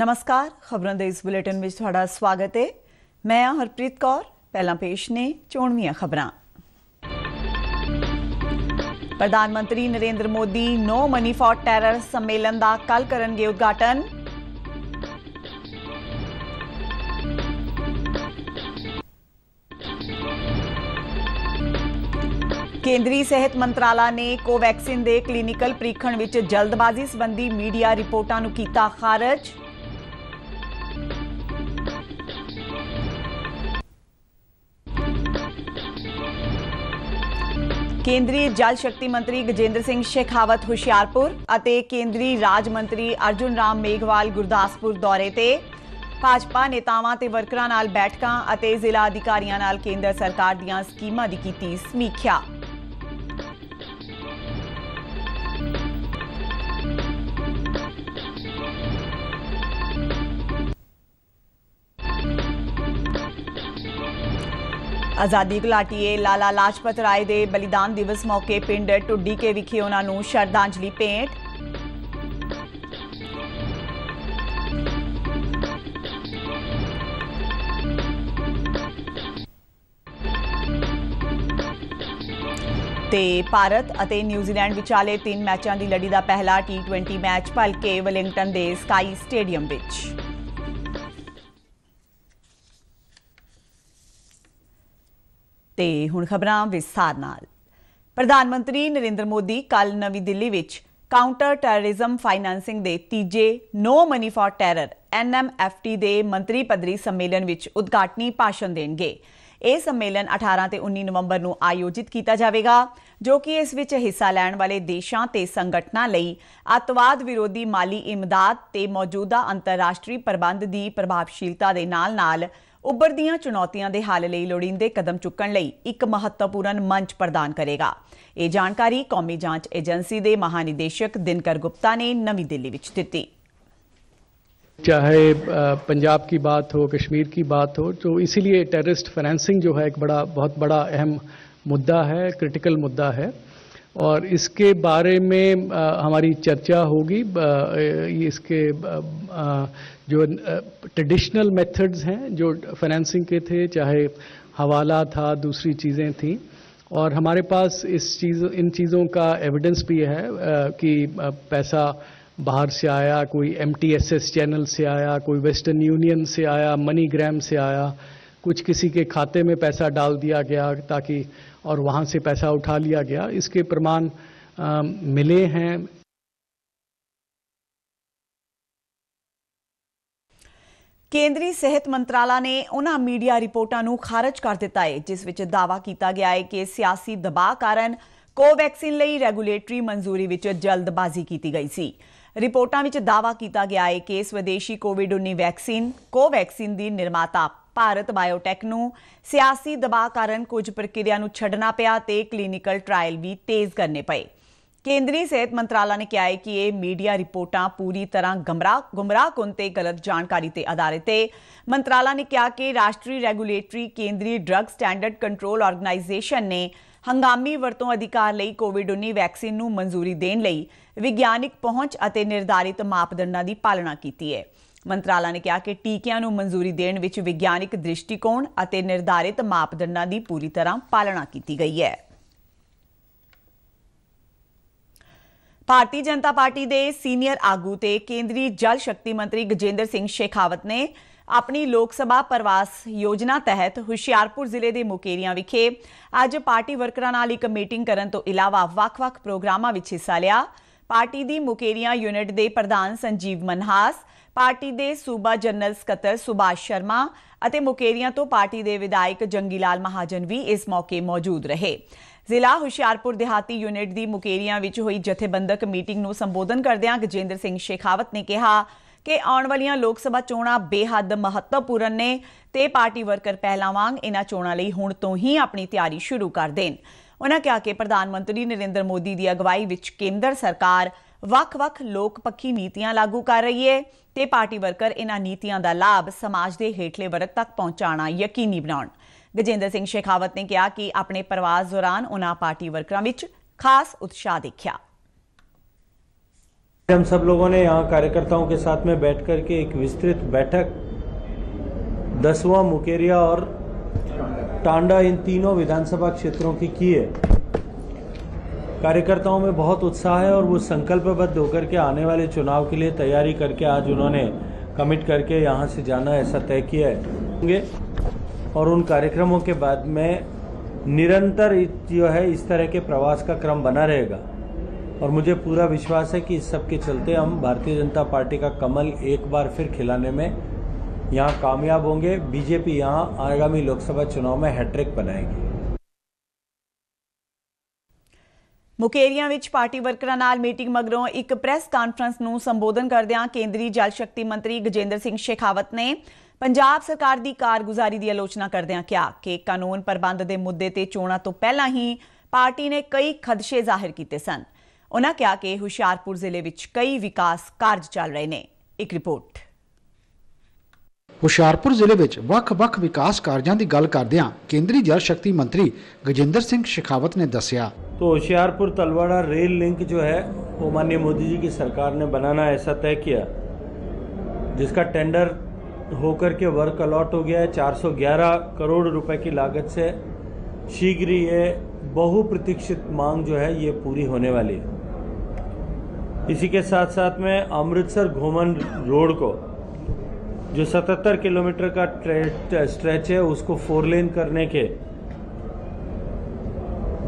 ਨਮਸਕਾਰ ਖਬਰਾਂ ਦੇ ਇਸ ਬੁਲੇਟਿਨ ਵਿੱਚ ਤੁਹਾਡਾ ਸਵਾਗਤ ਹੈ ਮੈਂ ਆ ਹਰਪ੍ਰੀਤ ਕੌਰ ਪਹਿਲਾਂ ਪੇਸ਼ ਨੇ ਚੋਣਵੀਆਂ ਖਬਰਾਂ ਪ੍ਰਧਾਨ ਮੰਤਰੀ Narendra Modi no money for terror ਸੰਮੇਲਨ ਦਾ ਕੱਲ ਕਰਨਗੇ ਉਦਘਾਟਨ ਕੇਂਦਰੀ ਸਿਹਤ ਮੰਤਰਾਲਾ ਨੇ ਕੋਵੈਕਸਿਨ ਦੇ ਕਲੀਨਿਕਲ ਪ੍ਰੀਖਣ ਵਿੱਚ ਜਲਦਬਾਜ਼ੀ ਸੰਬੰਧੀ ਮੀਡੀਆ ਰਿਪੋਰਟਾਂ ਨੂੰ ਕੀਤਾ ਖਾਰਜ ਕੇਂਦਰੀ ਜਲ ਸ਼ਕਤੀ ਮੰਤਰੀ ਗਜੇਂਦਰ ਸਿੰਘ ਸ਼ੇਖਾਵਤ ਹੁਸ਼ਿਆਰਪੁਰ ਅਤੇ ਕੇਂਦਰੀ ਰਾਜ ਮੰਤਰੀ ਅਰਜੁਨ ਰਾਮ ਮੇਘਵਾਲ ਗੁਰਦਾਸਪੁਰ ਦੌਰੇ ਤੇ ਭਾਜਪਾ ਨੇਤਾਵਾਂ ਤੇ ਵਰਕਰਾਂ ਨਾਲ ਬੈਠਕਾਂ ਅਤੇ ਜ਼ਿਲ੍ਹਾ ਅਧਿਕਾਰੀਆਂ ਨਾਲ ਕੇਂਦਰ ਸਰਕਾਰ ਦੀਆਂ ਸਕੀਮਾਂ ਦੀ ਕੀਤੀ ਸਮੀਖਿਆ ਆਜ਼ਾਦੀ ਘਲਾਟੀਏ ਲਾਲਾ ਲਾਜਪਤ ਰਾਏ ਦੇ ਬਲੀਦਾਨ ਦਿਵਸ ਮੌਕੇ ਪਿੰਡ ਟੁੱਡੀ ਕੇ ਵਿਖੇ ਉਹਨਾਂ ਨੂੰ ਸ਼ਰਧਾਂਜਲੀ ਭੇਟ ਤੇ ਭਾਰਤ ਅਤੇ ਨਿਊਜ਼ੀਲੈਂਡ ਵਿਚਾਲੇ ਤਿੰਨ ਮੈਚਾਂ ਦੀ ਲੜੀ ਦਾ ਪਹਿਲਾ T20 ਮੈਚ ਭਲਕੇ ਵਲਿੰਗਟਨ ਦੇ ਸਕਾਈ ਸਟੇਡੀਅਮ ਵਿੱਚ ਤੇ ਹੁਣ ਖਬਰਾਂ ਵਿਸਥਾਰ ਨਾਲ ਪ੍ਰਧਾਨ ਮੰਤਰੀ ਨਰਿੰਦਰ ਮੋਦੀ ਕੱਲ ਨਵੀਂ ਦਿੱਲੀ ਵਿੱਚ ਕਾਊਂਟਰ ਟੈਰਰਿਜ਼ਮ ਫਾਈਨਾਂਸਿੰਗ ਦੇ ਤੀਜੇ no money for terror NMFT ਦੇ ਮੰਤਰੀ ਪੱਧਰੀ ਸੰਮੇਲਨ ਵਿੱਚ ਉਦਘਾਟਨੀ ਭਾਸ਼ਣ ਦੇਣਗੇ ਇਹ ਸੰਮੇਲਨ 18 ਤੇ 19 ਨਵੰਬਰ ਨੂੰ ਆਯੋਜਿਤ ਕੀਤਾ ਜਾਵੇਗਾ ਜੋ ਕਿ ਇਸ ਵਿੱਚ ਹਿੱਸਾ ਲੈਣ ਵਾਲੇ ਦੇਸ਼ਾਂ ਤੇ ਸੰਗਠਨਾਂ ਲਈ ਅਤਵਾਦ ਵਿਰੋਧੀ ਮਾਲੀ ਇਮਦਾਦ ਤੇ ਮੌਜੂਦਾ ਅੰਤਰਰਾਸ਼ਟਰੀ ਪ੍ਰਬੰਧ ਦੀ ਪ੍ਰਭਾਵਸ਼ੀਲਤਾ ਦੇ ਨਾਲ-ਨਾਲ ਉੱਭਰਦੀਆਂ ਚੁਣੌਤੀਆਂ ਦੇ ਹੱਲ ਲਈ ਲੋੜੀਂਦੇ ਕਦਮ ਚੁੱਕਣ ਲਈ ਇੱਕ ਮਹੱਤਵਪੂਰਨ ਮੰਚ ਪ੍ਰਦਾਨ ਕਰੇਗਾ ਇਹ ਜਾਣਕਾਰੀ ਕੌਮੀ ਜਾਂਚ ਏਜੰਸੀ ਦੇ ਮਹਾਨਿਦੇਸ਼ਕ ਦਿਨਕਰ ਗੁਪਤਾ ਨੇ ਨਵੀਂ ਦਿੱਲੀ ਵਿੱਚ ਦਿੱਤੀ ਚਾਹੇ ਪੰਜਾਬ ਕੀ ਬਾਤ ਹੋ ਕਸ਼ਮੀਰ ਕੀ ਬਾਤ ਹੋ ਜੋ ਇਸ ਲਈ ਟੈਰਰਿਸਟ ਫਾਈਨੈਂਸਿੰਗ ਜੋ ਹੈ ਇੱਕ ਬੜਾ ਬਹੁਤ ਬੜਾ ਅਹਿਮ ਮੁੱਦਾ ਹੈ ਕ੍ਰਿਟੀਕਲ ਮੁੱਦਾ ਹੈ और इसके बारे में आ, हमारी चर्चा होगी इसके आ, जो ट्रेडिशनल मेथड्स हैं जो फाइनेंसिंग के थे चाहे हवाला था दूसरी चीज़ें थी और हमारे पास इस चीज़ इन चीज़ों का एविडेंस भी है आ, कि पैसा बाहर से आया कोई एम चैनल से आया कोई वेस्टर्न यूनियन से आया मनी ग्राम से आया कुछ किसी के खाते में पैसा डाल दिया गया ताकि और वहाँ से पैसा उठा लिया गया इसके प्रमाण मिले हैं ਕੇਂਦਰੀ ਸਿਹਤ ਮੰਤਰਾਲਾ ਨੇ ਉਹਨਾਂ ਮੀਡੀਆ ਰਿਪੋਰਟਾਂ ਨੂੰ ਖਾਰਜ ਕਰ ਦਿੱਤਾ ਹੈ ਜਿਸ ਵਿੱਚ ਦਾਵਾ ਕੀਤਾ ਗਿਆ ਹੈ ਕਿ ਸਿਆਸੀ ਦਬਾਅ ਕਾਰਨ ਕੋਵੈਕਸਿਨ ਲਈ ਰੈਗੂਲੇਟਰੀ ਮਨਜ਼ੂਰੀ ਵਿੱਚ ਜਲਦਬਾਜ਼ੀ ਕੀਤੀ ਗਈ ਸੀ ਰਿਪੋਰਟਾਂ ਵਿੱਚ ਦਾਵਾ ਕੀਤਾ ਗਿਆ ਹੈ ਕਿ ਸਵਦੇਸ਼ੀ ਕੋਵਿਡ-19 ਵੈਕਸੀਨ ਕੋਵੈਕਸਿਨ ਦੀ ਨਿਰਮਾਤਾ ਭਾਰਤ ਬਾਇਓਟੈਕ ਨੂੰ ਸਿਆਸੀ ਦਬਾਅ ਕਾਰਨ ਕੁਝ ਪ੍ਰਕਿਰਿਆ ਨੂੰ ਛੱਡਣਾ ਪਿਆ ਤੇ ਕਲੀਨਿਕਲ ਟ੍ਰਾਇਲ ਵੀ ਤੇਜ਼ ਕਰਨੇ ਪਏ ਕੇਂਦਰੀ ਸਿਹਤ ਮੰਤਰਾਲਾ ਨੇ ਕਿਹਾ ਹੈ ਕਿ ਇਹ ਮੀਡੀਆ ਰਿਪੋਰਟਾਂ ਪੂਰੀ ਤਰ੍ਹਾਂ ਗਮਰਾਹ ਗੁੰਮਰਾਹਕੁੰਨ ਤੇ ਗਲਤ ਜਾਣਕਾਰੀ ਤੇ ਆਧਾਰਿਤ ਹੈ ਮੰਤਰਾਲਾ ਨੇ ਕਿਹਾ ਕਿ ਰਾਸ਼ਟਰੀ ਰੈਗੂਲੇਟਰੀ ਕੇਂਦਰੀ ਡਰੱਗ ਸਟੈਂਡਰਡ ਕੰਟਰੋਲ ਆਰਗੇਨਾਈਜੇਸ਼ਨ ਨੇ ਹੰਗਾਮੀ ਵਰਤੋਂ ਅਧਿਕਾਰ ਲਈ ਕੋਵਿਡ-19 ਵੈਕਸੀਨ ਨੂੰ ਮਨਜ਼ੂਰੀ ਦੇਣ ਲਈ ਵਿਗਿਆਨਿਕ ਪਹੁੰਚ ਅਤੇ ਨਿਰਧਾਰਿਤ ਮਾਪਦੰਡਾਂ ਦੀ ਪਾਲਣਾ ਕੀਤੀ ਹੈ ਮੰਤਰਾਲਾ ਨੇ ਕਿਹਾ ਕਿ ਟੀਕਿਆਂ ਨੂੰ ਮਨਜ਼ੂਰੀ ਦੇਣ ਵਿੱਚ ਵਿਗਿਆਨਿਕ ਦ੍ਰਿਸ਼ਟੀਕੋਣ ਅਤੇ ਨਿਰਧਾਰਿਤ ਮਾਪਦੰਡਾਂ ਦੀ ਪੂਰੀ ਤਰ੍ਹਾਂ ਪਾਲਣਾ ਕੀਤੀ ਗਈ ਹੈ ਭਾਰਤੀ ਜਨਤਾ ਪਾਰਟੀ ਦੇ ਸੀਨੀਅਰ ਆਗੂ ਤੇ ਕੇਂਦਰੀ ਜਲ ਸ਼ਕਤੀ ਮੰਤਰੀ ਗਜੇਂਦਰ ਸਿੰਘ ਸ਼ੇਖਾਵਤ ਨੇ ਆਪਣੀ ਲੋਕ ਸਭਾ ਪ੍ਰਵਾਸ ਯੋਜਨਾ ਤਹਿਤ ਹੁਸ਼ਿਆਰਪੁਰ ਜ਼ਿਲ੍ਹੇ ਦੇ ਮੁਕੇਰੀਆਂ ਵਿਖੇ ਅੱਜ ਪਾਰਟੀ ਵਰਕਰਾਂ ਨਾਲ ਇੱਕ ਮੀਟਿੰਗ ਕਰਨ ਤੋਂ ਇਲਾਵਾ ਵੱਖ-ਵੱਖ ਪ੍ਰੋਗਰਾਮਾਂ ਵਿੱਚ ਹਿੱਸਾ ਲਿਆ ਪਾਰਟੀ ਦੀ ਮੁਕੇਰੀਆਂ ਯੂਨਿਟ ਦੇ ਪ੍ਰਧਾਨ ਸੰਜੀਵ ਮਨਹਾਸ ਪਾਰਟੀ ਦੇ ਸੂਬਾ ਜਨਰਲ ਸਕੱਤਰ ਸੁਭਾਸ਼ ਸ਼ਰਮਾ ਅਤੇ ਮੁਕੇਰੀਆਂ ਤੋਂ ਪਾਰਟੀ ਦੇ ਵਿਧਾਇਕ ਜੰਗੀ ਲਾਲ ਮਹਾਜਨ ਵੀ ਇਸ ਮੌਕੇ ਮੌਜੂਦ ਰਹੇ ਜ਼ਿਲ੍ਹਾ ਹੁਸ਼ਿਆਰਪੁਰ ਦਿਹਾਤੀ ਯੂਨਿਟ ਦੀ ਮੁਕੇਰੀਆਂ ਵਿੱਚ ਹੋਈ ਜਥੇਬੰਦਕ ਮੀਟਿੰਗ ਨੂੰ ਸੰਬੋਧਨ ਕਰਦਿਆਂ ਗਜੇਂਦਰ ਸਿੰਘ ਸ਼ੇਖਾਵਤ ਨੇ ਕਿਹਾ ਕਿ ਆਉਣ ਵਾਲੀਆਂ ਲੋਕ ਸਭਾ ਚੋਣਾਂ ਬੇਹੱਦ ਮਹੱਤਵਪੂਰਨ ਨੇ ਤੇ ਪਾਰਟੀ ਵਰਕਰ ਪਹਿਲਾਂ ਵਾਂਗ ਇਹਨਾਂ ਚੋਣਾਂ ਲਈ ਹੁਣ ਤੋਂ ਹੀ ਆਪਣੀ ਤਿਆਰੀ ਸ਼ੁਰੂ ਕਰ ਦੇਣ ਉਹਨਾਂ ਕਿਹਾ ਕਿ ਪ੍ਰਧਾਨ ਮੰਤਰੀ ਨਰਿੰਦਰ ਮੋਦੀ ਦੀ ਅਗਵਾਈ ਵਿੱਚ ਕੇਂਦਰ ਸਰਕਾਰ ਵੱਖ-ਵੱਖ ਲੋਕ ਪੱਖੀ ਨੀਤੀਆਂ ਲਾਗੂ ਕਰ ਰਹੀ ਹੈ ਤੇ ਪਾਰਟੀ ਵਰਕਰ ਇਹਨਾਂ ਨੀਤੀਆਂ ਦਾ ਲਾਭ ਸਮਾਜ ਦੇ ਹੇਠਲੇ ਵਰਗ ਤੱਕ ਪਹੁੰਚਾਉਣਾ ਯਕੀਨੀ ਬਣਾਉਣ ਗਜਿੰਦਰ ਸਿੰਘ ਸ਼ੇਖਾਵਤ ਨੇ ਕਿਹਾ ਕਿ ਆਪਣੇ ਪ੍ਰਵਾਸ ਦੌਰਾਨ ਉਹਨਾਂ ਪਾਰਟੀ ਵਰਕਰਾਂ ਵਿੱਚ ਖਾਸ ਉਤਸ਼ਾਹ ਦੇਖਿਆ हम सब लोगों ने यहाँ कार्यकर्ताओं के साथ में बैठ कर के एक विस्तृत बैठक दसवां मुकेरिया और टांडा इन तीनों विधानसभा क्षेत्रों की की है कार्यकर्ताओं में बहुत उत्साह है और वो संकल्पबद्ध होकर के आने वाले चुनाव के लिए तैयारी करके आज उन्होंने कमिट करके यहाँ से जाना ऐसा तय किया है और उन कार्यक्रमों के बाद में निरंतर जो है इस तरह के प्रवास का क्रम बना रहेगा और मुझे पूरा विश्वास है कि इस सब के चलते हम भारतीय जनता पार्टी का कमल एक बार फिर खिलाने में यहाँ कामयाब होंगे बीजेपी यहाँ आगामी लोकसभा चुनाव में हैट्रिक बनाएगी ਮੁਕੇਰੀਆਂ ਵਿੱਚ ਪਾਰਟੀ ਵਰਕਰਾਂ ਨਾਲ ਮੀਟਿੰਗ ਮਗਰੋਂ ਇੱਕ ਪ੍ਰੈਸ ਕਾਨਫਰੰਸ ਨੂੰ ਸੰਬੋਧਨ ਕਰਦਿਆਂ ਕੇਂਦਰੀ ਜਲ ਸ਼ਕਤੀ ਮੰਤਰੀ ਗਜੇਂਦਰ ਸਿੰਘ ਸ਼ੇਖਾਵਤ ਨੇ ਪੰਜਾਬ ਸਰਕਾਰ ਦੀ ਕਾਰਗੁਜ਼ਾਰੀ ਦੀ ਆਲੋਚਨਾ ਕਰਦਿਆਂ ਕਿਹਾ ਕਿ ਕਾਨੂੰਨ ਪ੍ਰਬੰਧ ਦੇ ਮੁੱਦੇ ਤੇ ਚੋਣਾਂ ਤੋਂ ਪਹਿਲਾਂ ਹੀ ਪਾਰਟੀ ਨੇ ਕਈ ਖਦਸ਼ੇ ਜ਼ਾਹਿਰ ਕੀਤੇ ਸਨ ਉਹਨਾਂ ਕਿਹਾ ਕਿ ਹੁਸ਼ਿਆਰਪੁਰ ਜ਼ਿਲ੍ਹੇ ਵਿੱਚ ਕਈ ਵਿਕਾਸ ਕਾਰਜ ਚੱਲ ਰਹੇ ਨੇ ਇੱਕ ਰਿਪੋਰਟ ਹੁਸ਼ਿਆਰਪੁਰ जिले ਵਿੱਚ ਵੱਖ-ਵੱਖ विकास कार्यों की गल करद केंद्रीय जल शक्ति मंत्री गजेंद्र सिंह शेखावत ने दसिया तो होशियारपुर तलवाड़ा रेल लिंक जो है वो माननीय मोदी जी की सरकार ने बनाना ऐसा तय किया जिसका टेंडर होकर के वर्क अलॉट हो गया है चार सौ ग्यारह करोड़ रुपए की लागत से शीघ्र ये बहुप्रतीक्षित मांग जो है ये पूरी होने वाली है इसी के साथ साथ में अमृतसर घूमन रोड को जो 77 किलोमीटर का स्ट्रेच है उसको फोर लेन करने के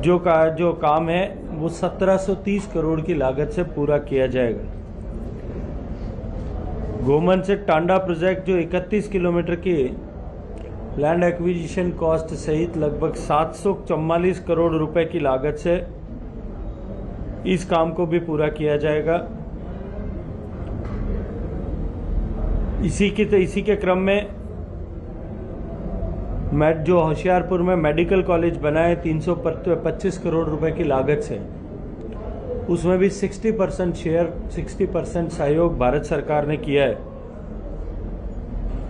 जो का जो काम है वो 1730 करोड़ की लागत से पूरा किया जाएगा गोमन से टांडा प्रोजेक्ट जो 31 किलोमीटर की लैंड एक्विजिशन कॉस्ट सहित लगभग सात करोड़ रुपए की लागत से इस काम को भी पूरा किया जाएगा इसी के तो इसी के क्रम में मैं जो होशियारपुर में मेडिकल कॉलेज बना है तीन सौ पच्चीस करोड़ रुपए की लागत से उसमें भी 60 परसेंट शेयर 60 परसेंट सहयोग भारत सरकार ने किया है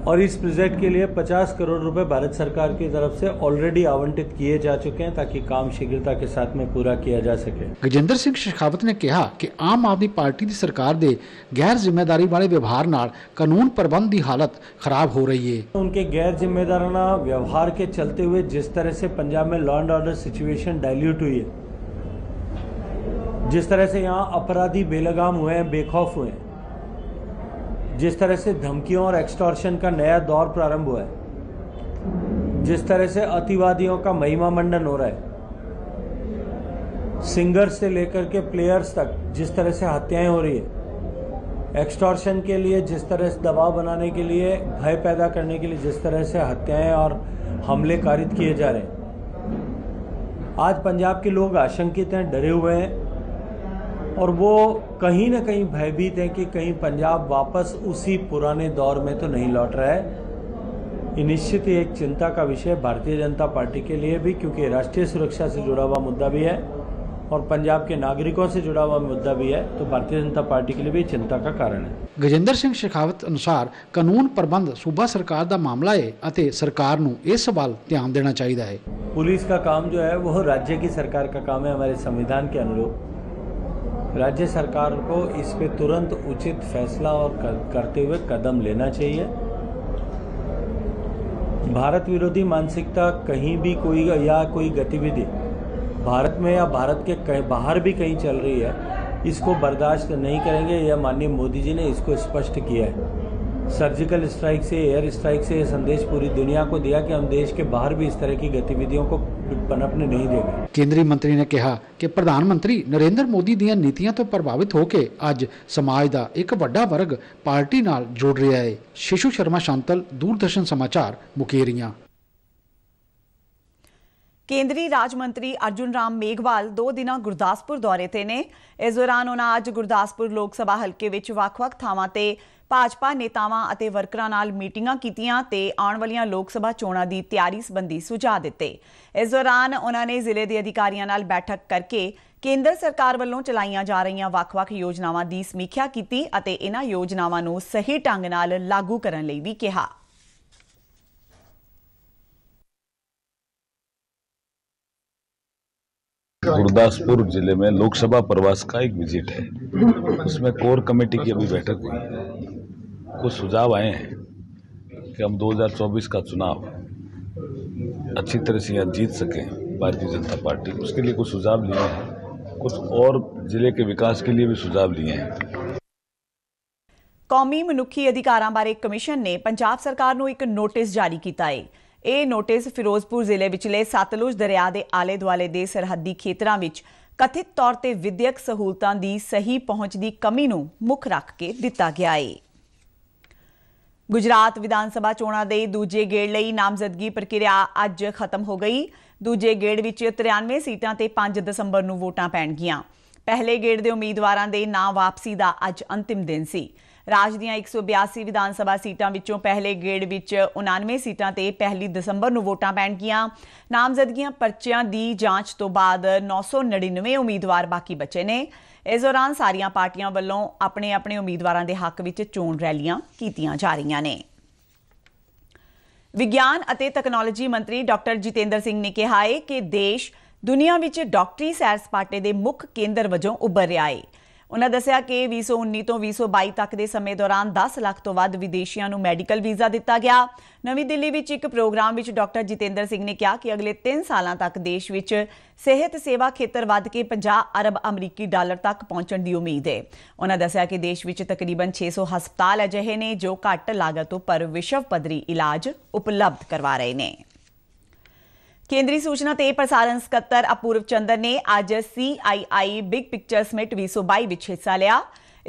और इस प्रोजेक्ट के लिए 50 करोड़ रुपए भारत सरकार की तरफ से ऑलरेडी आवंटित किए जा चुके हैं ताकि काम शीघ्रता के साथ में पूरा किया जा सके गजेंद्र सिंह शेखावत ने कहा कि आम आदमी पार्टी की सरकार दे गैर जिम्मेदारी वाले व्यवहार न कानून प्रबंध की हालत खराब हो रही है उनके गैर जिम्मेदाराना व्यवहार के चलते हुए जिस तरह से पंजाब में law and order situation dilute हुई है जिस तरह से यहाँ अपराधी बेलगाम हुए हैं बेखौफ हुए हैं जिस तरह से धमकियों और एक्सटॉर्शन का नया दौर प्रारंभ हुआ है जिस तरह से अतिवादियों का महिमा मंडन हो रहा है सिंगर्स से लेकर के प्लेयर्स तक जिस तरह से हत्याएं हो रही है एक्सटॉर्शन के लिए जिस तरह से दबाव बनाने के लिए भय पैदा करने के लिए जिस तरह से हत्याएं और हमले कारित किए जा रहे हैं आज पंजाब के लोग आशंकित हैं डरे हुए हैं और वो कहीं ना कहीं भयभीत हैं कि कहीं पंजाब वापस उसी पुराने दौर में तो नहीं लौट रहा है निश्चित ही एक चिंता का विषय भारतीय जनता पार्टी के लिए भी क्योंकि राष्ट्रीय सुरक्षा से जुड़ा हुआ मुद्दा भी है और पंजाब के नागरिकों से जुड़ा हुआ मुद्दा भी है तो भारतीय जनता पार्टी के लिए भी चिंता का कारण है गजेंद्र सिंह शेखावत अनुसार कानून प्रबंध सूबा सरकार का मामला है ਅਤੇ सरकार ਨੂੰ ਇਸ ਵੱਲ ध्यान देना चाहिए है पुलिस का काम जो है वो राज्य की सरकार का काम है हमारे संविधान के अनुरूप राज्य सरकार को इस पे तुरंत उचित फैसला और करते हुए कदम लेना चाहिए भारत विरोधी मानसिकता कहीं भी कोई या कोई गतिविधि भारत में या भारत के बाहर भी कहीं चल रही है इसको बर्दाश्त नहीं करेंगे यह माननीय मोदी जी ने इसको स्पष्ट किया है सर्जिकल स्ट्राइक से एयर स्ट्राइक से ये संदेश पूरी दुनिया को दिया कि हम देश के बाहर भी इस तरह की गतिविधियों को पनपने नहीं देंगे ਕੇਂਦਰੀ ਮੰਤਰੀ ਨੇ ਕਿਹਾ ਕਿ ਪ੍ਰਧਾਨ ਮੰਤਰੀ ਨਰਿੰਦਰ ਮੋਦੀ ਦੀਆਂ ਨੀਤੀਆਂ ਤੋਂ ਪ੍ਰਭਾਵਿਤ ਹੋ ਕੇ ਅੱਜ ਸਮਾਜ ਦਾ ਇੱਕ ਵੱਡਾ ਵਰਗ ਪਾਰਟੀ ਨਾਲ ਜੁੜ ਰਿਹਾ ਹੈ ਸ਼ਿਸ਼ੂ ਸ਼ਰਮਾ ਸ਼ਾਂਤਲ ਦੂਰਦਰਸ਼ਨ ਸਮਾਚਾਰ ਮੁਕੇਰੀਆਂ ਕੇਂਦਰੀ ਰਾਜ ਮੰਤਰੀ ਅਰਜੁਨ ਰਾਮ ਮੇਘਵਾਲ 2 ਦਿਨਾਂ ਗੁਰਦਾਸਪੁਰ ਦੌਰੇ ਤੇ ਨੇ ਇਸ ਦੌਰਾਨ ਉਹਨਾਂ ਅੱਜ ਗੁਰਦਾਸਪੁਰ ਲੋਕ ਸਭਾ ਹਲਕੇ ਵਿੱਚ ਵੱਖ-ਵੱਖ ਥਾਵਾਂ ਤੇ ਭਾਜਪਾ ਨੇਤਾਵਾਂ ਅਤੇ ਵਰਕਰਾਂ ਨਾਲ ਮੀਟਿੰਗਾਂ ਕੀਤੀਆਂ ਤੇ ਆਉਣ ਵਾਲੀਆਂ ਲੋਕ ਸਭਾ ਚੋਣਾਂ ਦੀ ਤਿਆਰੀ ਸੰਬੰਧੀ ਸੁਝਾਅ ਦਿੱਤੇ ਇਸ ਦੌਰਾਨ ਉਹਨਾਂ ਨੇ ਜ਼ਿਲ੍ਹੇ ਦੇ ਅਧਿਕਾਰੀਆਂ ਨਾਲ ਬੈਠਕ ਕਰਕੇ ਕੇਂਦਰ ਸਰਕਾਰ ਵੱਲੋਂ ਚਲਾਈਆਂ ਜਾ ਰਹੀਆਂ ਵੱਖ-ਵੱਖ ਯੋਜਨਾਵਾਂ ਦੀ ਸਮੀਖਿਆ ਕੀਤੀ ਅਤੇ ਇਹਨਾਂ ਯੋਜਨਾਵਾਂ ਨੂੰ ਸਹੀ ਢੰਗ ਨਾਲ ਲਾਗੂ ਕਰਨ ਲਈ ਵੀ ਕਿਹਾ। गुरदासपुर जिले में लोकसभा प्रवास का एक विजिट है उसमें कोर कमेटी की अभी बैठक हुई है कुछ सुझाव आए हैं कि हम 2024 का चुनाव अच्छी तरह से यहाँ जीत सकें भारतीय जनता पार्टी उसके लिए कुछ सुझाव लिए हैं कुछ और ज़िले के विकास के लिए भी सुझाव लिए हैं ਕੌਮੀ ਮਨੁੱਖੀ ਅਧਿਕਾਰਾਂ ਬਾਰੇ ਕਮਿਸ਼ਨ ਨੇ ਪੰਜਾਬ ਸਰਕਾਰ ਨੂੰ ਇੱਕ ਨੋਟਿਸ ਜਾਰੀ ਕੀਤਾ ਹੈ ਇਹ ਨੋਟਿਸ ਫਿਰੋਜ਼ਪੁਰ ਜ਼ਿਲ੍ਹੇ ਵਿਚਲੇ ਸਤਲੁਜ ਦਰਿਆ ਦੇ ਆਲੇ-ਦੁਆਲੇ ਦੇ ਸਰਹੱਦੀ ਖੇਤਰਾਂ ਵਿੱਚ ਕਥਿਤ ਤੌਰ ਤੇ ਵਿਦਿਅਕ ਸਹੂਲਤਾਂ ਦੀ ਸਹੀ ਪਹੁੰਚ ਦੀ ਕਮੀ ਨੂੰ ਮੁੱਖ ਰੱਖ ਕੇ ਦਿੱਤਾ ਗਿਆ ਹੈ ਗੁਜਰਾਤ ਵਿਧਾਨ ਸਭਾ ਚੋਣਾਂ ਦੇ ਦੂਜੇ ਗੇੜ ਲਈ ਨਾਮਜ਼ਦਗੀ ਪ੍ਰਕਿਰਿਆ ਅੱਜ ਖਤਮ ਹੋ ਗਈ ਦੂਜੇ ਗੇੜ ਵਿੱਚ 93 ਸੀਟਾਂ ਤੇ 5 ਦਸੰਬਰ ਨੂੰ ਵੋਟਾਂ ਪੈਣਗੀਆਂ ਪਹਿਲੇ ਗੇੜ ਦੇ ਉਮੀਦਵਾਰਾਂ ਦੇ ਨਾਂ ਵਾਪਸੀ ਦਾ ਅੱਜ ਅੰਤਿਮ ਦਿਨ ਸੀ ਰਾਜ ਦੀਆਂ 182 ਵਿਧਾਨ ਸਭਾ ਸੀਟਾਂ ਵਿੱਚੋਂ ਪਹਿਲੇ ਗੇੜ ਵਿੱਚ 99 ਸੀਟਾਂ ਤੇ ਪਹਿਲੀ ਦਸੰਬਰ ਨੂੰ ਵੋਟਾਂ ਪੈਣਗੀਆਂ ਨਾਮਜ਼ਦਗੀਆਂ ਪਰਚਿਆਂ ਦੀ ਜਾਂਚ ਤੋਂ ਬਾਅਦ 999 ਉਮੀਦਵਾਰ ਬਾਕੀ ਬਚੇ ਨੇ ਇਸ ਦੌਰਾਨ ਸਾਰੀਆਂ ਪਾਰਟੀਆਂ ਵੱਲੋਂ ਆਪਣੇ ਆਪਣੇ ਉਮੀਦਵਾਰਾਂ ਦੇ ਹੱਕ ਵਿੱਚ ਚੋਣ ਰੈਲੀਆਂ ਕੀਤੀਆਂ ਜਾ ਰਹੀਆਂ ਨੇ ਵਿਗਿਆਨ ਅਤੇ ਟੈਕਨੋਲੋਜੀ ਮੰਤਰੀ ਡਾਕਟਰ ਜਿਤੇਂਦਰ ਸਿੰਘ ਨੇ ਕਿਹਾ ਹੈ ਕਿ ਦੇਸ਼ ਦੁਨੀਆ ਵਿੱਚ ਡਾਕਟਰੀ ਸੈਰ ਸਪਾਟੇ ਦੇ ਮੁੱਖ ਕੇਂਦਰ ਵਜੋਂ ਉੱਭਰ ਰਿਹਾ ਹੈ ਉਹਨਾਂ ਦੱਸਿਆ ਕਿ 2019 ਤੋਂ 2022 ਤੱਕ ਦੇ ਸਮੇਂ ਦੌਰਾਨ 10 ਲੱਖ ਤੋਂ ਵੱਧ ਵਿਦੇਸ਼ੀਆਂ ਨੂੰ ਮੈਡੀਕਲ ਵੀਜ਼ਾ ਦਿੱਤਾ ਗਿਆ ਨਵੀਂ ਦਿੱਲੀ ਵਿੱਚ ਇੱਕ ਪ੍ਰੋਗਰਾਮ ਵਿੱਚ ਡਾਕਟਰ ਜਿਤੇਂਦਰ ਸਿੰਘ ਨੇ ਕਿਹਾ ਕਿ ਅਗਲੇ 3 ਸਾਲਾਂ ਤੱਕ ਦੇਸ਼ ਵਿੱਚ ਸਿਹਤ ਸੇਵਾ ਖੇਤਰ ਵੱਧ ਕੇ 50 ਅਰਬ ਅਮਰੀਕੀ ਡਾਲਰ ਤੱਕ ਪਹੁੰਚਣ ਦੀ ਉਮੀਦ ਹੈ ਉਹਨਾਂ ਦੱਸਿਆ ਕਿ ਦੇਸ਼ ਵਿੱਚ ਤਕਰੀਬਨ 600 ਹਸਪਤਾਲ ਅਜਿਹੇ ਨੇ ਜੋ ਘੱਟ ਲਾਗਤ ਉੱਪਰ ਵਿਸ਼ਵ ਪੱਧਰੀ ਇਲਾਜ ਉਪਲਬਧ ਕਰਵਾ ਰਹੇ ਨੇ ਕੇਂਦਰੀ ਸੂਚਨਾ ਤੇ ਪ੍ਰਸਾਰਣ ਸਕੱਤਰ ਅਪੂਰਵ ਚੰਦਰ ਨੇ ਅੱਜ ਸੀਆਈਆਈ ਬਿਗ ਪਿਕਚਰਸ ਸਮਿਟ 2022 ਵਿੱਚ ਹਿੱਸਾ ਲਿਆ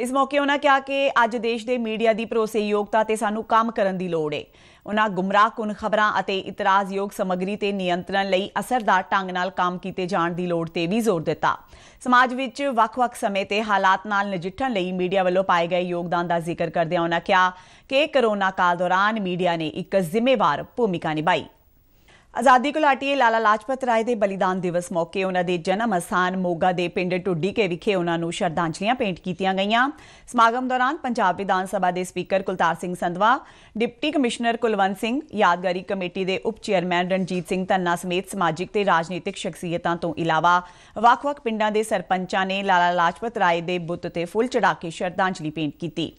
ਇਸ ਮੌਕੇ ਉਹਨਾਂ ਕਿਹਾ ਕਿ ਅੱਜ ਦੇਸ਼ ਦੇ ਮੀਡੀਆ ਦੀ ਭਰੋਸੇਯੋਗਤਾ ਤੇ ਸਾਨੂੰ ਕੰਮ ਕਰਨ ਦੀ ਲੋੜ ਹੈ ਉਹਨਾਂ ਗੁੰਮਰਾਹਕੁਨ ਖਬਰਾਂ ਅਤੇ ਇਤਰਾਜ਼ਯੋਗ ਸਮਗਰੀ ਤੇ ਨਿਯੰਤਰਣ ਲਈ ਅਸਰਦਾਰ ਢੰਗ ਨਾਲ ਕੰਮ ਕੀਤੇ ਜਾਣ ਦੀ ਲੋੜ ਤੇ ਵੀ ਜ਼ੋਰ ਦਿੱਤਾ ਸਮਾਜ ਵਿੱਚ ਵੱਖ-ਵੱਖ ਸਮੇਂ ਤੇ ਹਾਲਾਤ ਨਾਲ ਨਜਿੱਠਣ ਲਈ ਮੀਡੀਆ ਵੱਲੋਂ ਪਾਏ ਗਏ ਯੋਗਦਾਨ ਦਾ ਜ਼ਿਕਰ ਕਰਦਿਆਂ ਉਹਨਾਂ ਕਿਹਾ ਕਿ ਕਰੋਨਾ ਕਾਲ ਦੌਰਾਨ ਮੀਡੀਆ ਨੇ ਇੱਕ ਜ਼ਿੰਮੇਵਾਰ ਭੂਮਿਕਾ ਨਿਭਾਈ ਆਜ਼ਾਦੀ ਘੁਲਾਟੀਏ ਲਾਲਾ ਲਾਜਪਤ ਰਾਏ ਦੇ ਬਲੀਦਾਨ ਦਿਵਸ ਮੌਕੇ ਉਹਨਾਂ ਦੇ ਜਨਮ ਅਸਥਾਨ ਮੋਗਾ ਦੇ ਪਿੰਡ ਟੁੱਡੀਕੇ ਵਿਖੇ ਉਹਨਾਂ ਨੂੰ ਸ਼ਰਧਾਂਜਲੀਆਂ ਭੇਂਟ ਕੀਤੀਆਂ ਗਈਆਂ ਸਮਾਗਮ ਦੌਰਾਨ ਪੰਜਾਬ ਵਿਧਾਨ ਸਭਾ ਦੇ speaker Kultar Singh Sandhwan deputy commissioner Kulwant Singh ਯਾਦਗਾਰੀ ਕਮੇਟੀ ਦੇ ਉਪ ਚੇਅਰਮੈਨ ਰਣਜੀਤ ਸਿੰਘ ਧੰਨਾ ਸਮੇਤ ਸਮਾਜਿਕ ਤੇ ਰਾਜਨੀਤਿਕ ਸ਼ਖਸੀਅਤਾਂ ਤੋਂ ਇਲਾਵਾ ਵੱਖ-ਵੱਖ ਪਿੰਡਾਂ ਦੇ ਸਰਪੰਚਾਂ ਨੇ ਲਾਲਾ ਲਾਜਪਤ ਰਾਏ ਦੇ ਬੁੱਤ ਤੇ ਫੁੱਲ ਚੜਾ ਕੇ ਸ਼ਰਧਾਂਜਲੀ ਭੇਂਟ ਕੀਤੀ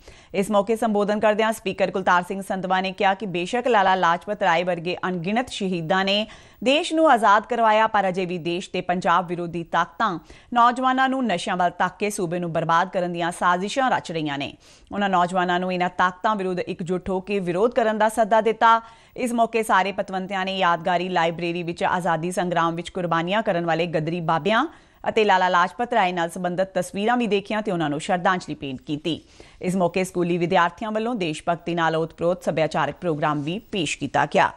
ਇਸ ਮੌਕੇ ਸੰਬੋਧਨ ਕਰਦਿਆਂ ਸਪੀਕਰ ਕੁਲਤਾਰ ਸਿੰਘ ਸੰਧਵਾ ਨੇ ਕਿਹਾ ਕਿ ਬੇਸ਼ੱਕ ਲਾਲਾ ਲਾਜਪਤ ਰਾਏ ਵਰਗੇ ਅਣਗਿਣਤ ਸ਼ਹੀਦਾਂ ਨੌਜਵਾਨਾਂ ਨੇ ਦੇਸ਼ ਨੂੰ ਆਜ਼ਾਦ ਕਰਵਾਇਆ ਪਰ ਅਜੇ ਵੀ ਦੇਸ਼ ਤੇ ਪੰਜਾਬ ਵਿਰੋਧੀ ਤਾਕਤਾਂ ਨੌਜਵਾਨਾਂ ਨੂੰ ਨਸ਼ਿਆਂ ਵੱਲ ਤੱਕ ਕੇ ਸੂਬੇ ਨੂੰ ਬਰਬਾਦ ਕਰਨ ਦੀਆਂ ਸਾਜ਼ਿਸ਼ਾਂ ਰਚ ਰਹੀਆਂ ਨੇ ਉਹਨਾਂ ਨੌਜਵਾਨਾਂ ਨੂੰ ਇਹਨਾਂ ਤਾਕਤਾਂ ਵਿਰੁੱਧ ਇਕਜੁੱਟ ਹੋ ਕੇ ਵਿਰੋਧ ਕਰਨ ਦਾ ਸੱਦਾ ਦਿੱਤਾ ਇਸ ਮੌਕੇ ਸਾਰੇ ਪਤਵੰਤਿਆਂ ਨੇ ਯਾਦਗਾਰੀ ਲਾਇਬ੍ਰੇਰੀ ਵਿੱਚ ਆਜ਼ਾਦੀ ਸੰਗਰਾਮ ਵਿੱਚ ਕੁਰਬਾਨੀਆਂ ਕਰਨ ਵਾਲੇ ਗਦਰੀ ਬਾਬਿਆਂ ਅਤੇ ਲਾਲਾ ਲਾਜਪਤ ਰਾਏ ਨਾਲ ਸੰਬੰਧਿਤ ਤਸਵੀਰਾਂ ਵੀ ਦੇਖੀਆਂ ਤੇ ਉਹਨਾਂ ਨੂੰ ਸ਼ਰਧਾਂਜਲੀ ਪੇਂਟ ਕੀਤੀ ਇਸ ਮੌਕੇ ਸਕੂਲੀ ਵਿਦਿਆਰਥੀਆਂ ਵੱਲੋਂ ਦੇਸ਼ ਭਗਤੀ ਨਾਲ ਉਤਪ੍ਰੋਤ ਸੱਭਿਆਚਾਰਕ ਪ੍ਰੋਗਰਾਮ ਵੀ ਪੇਸ਼ ਕੀਤਾ ਗਿਆ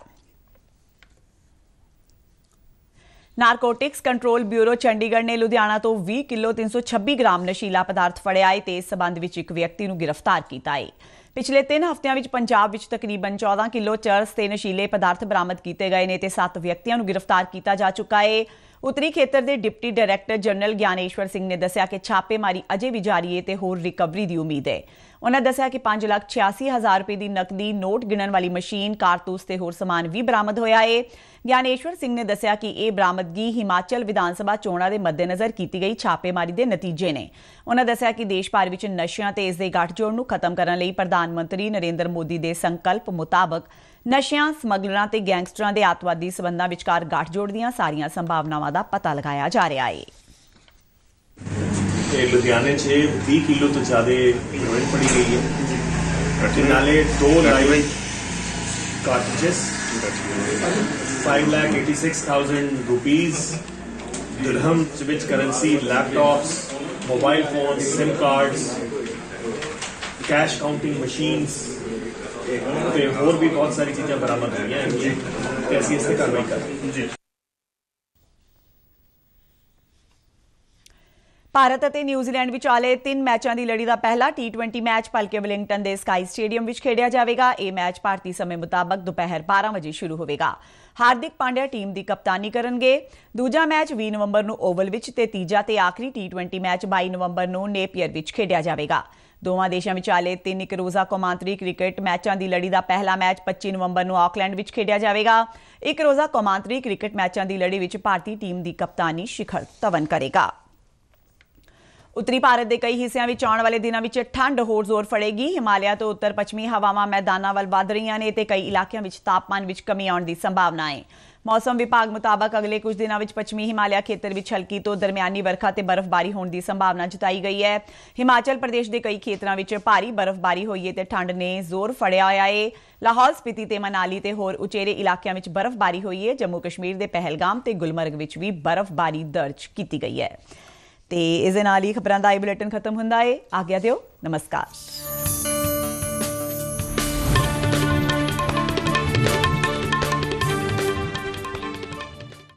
ਨਾਰਕੋਟਿਕਸ ਕੰਟਰੋਲ ਬਿਊਰੋ ਚੰਡੀਗੜ੍ਹ ਨੇ ਲੁਧਿਆਣਾ ਤੋਂ 20 ਕਿਲੋ 326 ਗ੍ਰਾਮ ਨਸ਼ੀਲਾ ਪਦਾਰਥ ਫੜਿਆ ਹੈ ਤੇ ਇਸ ਸਬੰਧ ਵਿੱਚ ਇੱਕ ਵਿਅਕਤੀ ਨੂੰ ਗ੍ਰਿਫਤਾਰ ਕੀਤਾ ਹੈ ਪਿਛਲੇ 3 ਹਫ਼ਤਿਆਂ ਵਿੱਚ ਪੰਜਾਬ ਵਿੱਚ ਤਕਰੀਬਨ 14 ਕਿਲੋ ਚਰਸ ਤੇ ਨਸ਼ੀਲੇ ਪਦਾਰਥ ਬਰਾਮਦ ਕੀਤੇ ਗਏ ਨੇ ਤੇ 7 ਵਿਅਕਤੀਆਂ ਨੂੰ ਗ੍ਰਿਫਤਾਰ ਕੀਤਾ ਜਾ ਚੁੱਕਾ ਹੈ ਉਤਰੀ ਖੇਤਰ ਦੇ deputy director general Gyaneshwar Singh ਨੇ ਦੱਸਿਆ ਕਿ ਛਾਪੇਮਾਰੀ ਅਜੇ ਵੀ ਜਾਰੀ ਹੈ ਤੇ ਹੋਰ ਰਿਕਵਰੀ ਦੀ ਉਮੀਦ ਹੈ ਉਹਨਾਂ ਦੱਸਿਆ ਕਿ 5,86,000 ਰੁਪਏ ਦੀ ਨਕਦੀ ਨੋਟ ਗਿਣਨ ਵਾਲੀ ਮਸ਼ੀਨ ਕਾਰਤੂਸ ਤੇ ਹੋਰ ਸਮਾਨ ਵੀ ਬਰਾਮਦ ਹੋਇਆ ਹੈ ਗਿਆਨੇਸ਼ਵਰ ਸਿੰਘ ਨੇ ਦੱਸਿਆ ਕਿ ਇਹ ਬਰਾਮਦਗੀ ਹਿਮਾਚਲ ਵਿਧਾਨ ਸਭਾ ਚੋਣਾਂ ਦੇ ਮੱਦੇਨਜ਼ਰ ਕੀਤੀ ਗਈ ਛਾਪੇਮਾਰੀ ਦੇ ਨਤੀਜੇ ਨੇ ਉਹਨਾਂ ਦੱਸਿਆ ਕਿ ਦੇਸ਼ ਭਰ ਵਿੱਚ ਨਸ਼ਿਆਂ ਤੇ ਇਸ ਦੇ ਗੱਠਜੋੜ ਨੂੰ ਖਤਮ ਕਰਨ ਲਈ ਪ੍ਰਧਾਨ ਮੰਤਰੀ ਨਰਿੰਦਰ ਮੋਦੀ ਦੇ ਸੰਕਲਪ ਮੁਤਾਬਕ ਨਸ਼ਿਆਂ ਸਮਗਲਰਾਂ ਤੇ ਗੈਂਗਸਟਰਾਂ ਦੇ ਆਤਵਾਦੀ ਸਬੰਧਾਂ ਵਿਚਕਾਰ ਗਾਠਜੋੜ ਦੀਆਂ ਸਾਰੀਆਂ ਸੰਭਾਵਨਾਵਾਂ ਦਾ ਪਤਾ ਲਗਾਇਆ ਜਾ ਰਿਹਾ ਹੈ ਇਹ ਲੁਧਿਆਣੇ 'ਚ 20 ਕਿਲੋ ਤੋਂ ਜ਼ਿਆਦਾ ਹੀਰੋਇਨ ਫੜੀ ਗਈ ਹੈ ਤੇ ਨਾਲੇ 2 ਲਾਈਵ ਕਾਰਟ੍ਰਿਜਸ 586000 ਰੁਪੀਸ ਦਿਰਹਮ ਵਿੱਚ currency laptops mobile phone SIM cards cash counting machines ਤੇ ਹੋਰ ਵੀ ਬਹੁਤ ਸਾਰੀ ਚੀਜ਼ਾਂ ਬਰਾਮਦ ਹੋਈਆਂ ਹੈਗੀਆਂ ਤੇ ਅਸੀਂ ਇਸ ਤੇ ਕਾਰਵਾਈ ਕਰ ਜੀ ਭਾਰਤ ਅਤੇ ਨਿਊਜ਼ੀਲੈਂਡ ਵਿਚਾਲੇ 3 ਮੈਚਾਂ ਦੀ ਲੜੀ ਦਾ ਪਹਿਲਾ ਟੀ20 ਮੈਚ ਪਲਕੇ ਵਲਿੰਗਟਨ ਦੇ ਸਕਾਈ ਸਟੇਡੀਅਮ ਵਿੱਚ ਖੇਡਿਆ ਜਾਵੇਗਾ ਇਹ ਮੈਚ ਭਾਰਤੀ ਸਮੇਂ ਮੁਤਾਬਕ ਦੁਪਹਿਰ 12 ਵਜੇ ਸ਼ੁਰੂ ਹੋਵੇਗਾ ਹਾਰਦਿਕ ਪਾਂਡਿਆ ਟੀਮ ਦੀ ਕਪਤਾਨੀ ਕਰਨਗੇ ਦੂਜਾ ਮੈਚ 20 ਨਵੰਬਰ ਨੂੰ ਓਵਲ ਵਿੱਚ ਤੇ ਤੀਜਾ ਤੇ ਆਖਰੀ ਟੀ20 ਮੈਚ 22 ਨਵੰਬਰ ਨੂੰ ਨੇਪੀਅਰ ਵਿੱਚ ਖੇਡਿਆ ਜਾਵੇਗਾ ਦੋਵਾਂ ਦੇਸ਼ਾਂ ਵਿਚਾਲੇ ਤਿੰਨ ਇੱਕ ਰੋਜ਼ਾ ਕੌਮਾਂਤਰੀ ਕ੍ਰਿਕਟ ਮੈਚਾਂ ਦੀ ਲੜੀ ਦਾ ਪਹਿਲਾ ਮੈਚ 25 ਨਵੰਬਰ ਨੂੰ ਆਕਲੈਂਡ ਵਿੱਚ ਖੇਡਿਆ ਜਾਵੇਗਾ ਇੱਕ ਰੋਜ਼ਾ ਕੌਮਾਂਤਰੀ ਕ੍ਰਿਕਟ ਮੈਚਾਂ ਦੀ ਲੜੀ ਵਿੱਚ ਭਾਰਤੀ ਟੀਮ ਦੀ ਕਪਤਾਨੀ ਸ਼ਿਖਰ ਤਵਨ ਕਰੇਗਾ ਉੱਤਰੀ ਭਾਰਤ ਦੇ ਕਈ ਹਿੱਸਿਆਂ ਵਿੱਚ ਆਉਣ ਵਾਲੇ ਦਿਨਾਂ ਵਿੱਚ ਠੰਡ ਹੋਰ ਜ਼ੋਰ ਫੜੇਗੀ ਹਿਮਾਲਿਆ ਤੋਂ ਉੱਤਰ ਪੱਛਮੀ ਹਵਾਵਾਂ ਮੈਦਾਨਾਂ ਵੱਲ ਵਧ ਰਹੀਆਂ ਨੇ ਤੇ ਕਈ ਇਲਾਕਿਆਂ ਵਿੱਚ ਤਾਪਮਾਨ ਵਿੱਚ ਕਮੀ ਆਉਣ ਦੀ ਸੰਭਾਵਨਾ ਹੈ ਮੌਸਮ ਵਿਭਾਗ ਮੁਤਾਬਕ ਅਗਲੇ ਕੁਝ ਦਿਨਾਂ ਵਿੱਚ ਪੱਛਮੀ ਹਿਮਾਲਿਆ ਖੇਤਰ ਵਿੱਚ ਹਲਕੀ ਤੋਂ ਦਰਮਿਆਨੀ ਵਰਖਾ ਤੇ ਬਰਫ਼ਬਾਰੀ ਹੋਣ ਦੀ ਸੰਭਾਵਨਾ ਜਤਾਈ ਗਈ ਹੈ ਹਿਮਾਚਲ ਪ੍ਰਦੇਸ਼ ਦੇ ਕਈ ਖੇਤਰਾਂ ਵਿੱਚ ਭਾਰੀ ਬਰਫ਼ਬਾਰੀ ਹੋਈ ਹੈ ਤੇ ਠੰਡ ਨੇ ਜ਼ੋਰ ਫੜਿਆ ਆਇਆ ਹੈ ਲਾਹੌਲ ਸਪੀਤੀ ਤੇ ਮਨਾਲੀ ਤੇ ਹੋਰ ਉਚੇਰੇ ਇਲਾਕਿਆਂ ਵਿੱਚ ਬਰਫ਼ਬਾਰੀ ਹੋਈ ਹੈ ਜੰਮੂ ਕਸ਼ਮੀਰ ਦੇ ਪਹਿਲਗਾਮ ਤੇ ਗੁਲਮਰਗ ਵਿੱਚ ਵੀ ਬਰਫ਼ਬਾਰੀ ਦਰਜ ਕੀਤੀ ਗਈ ਹੈ ਤੇ ਇਸ ਦੇ ਨਾਲ ਹੀ ਖਬਰਾਂ ਦਾ ਇਹ ਬੁਲੇਟਿਨ ਖਤਮ ਹੁੰਦਾ ਹੈ ਆਗਿਆ ਦਿਓ ਨਮਸਕਾਰ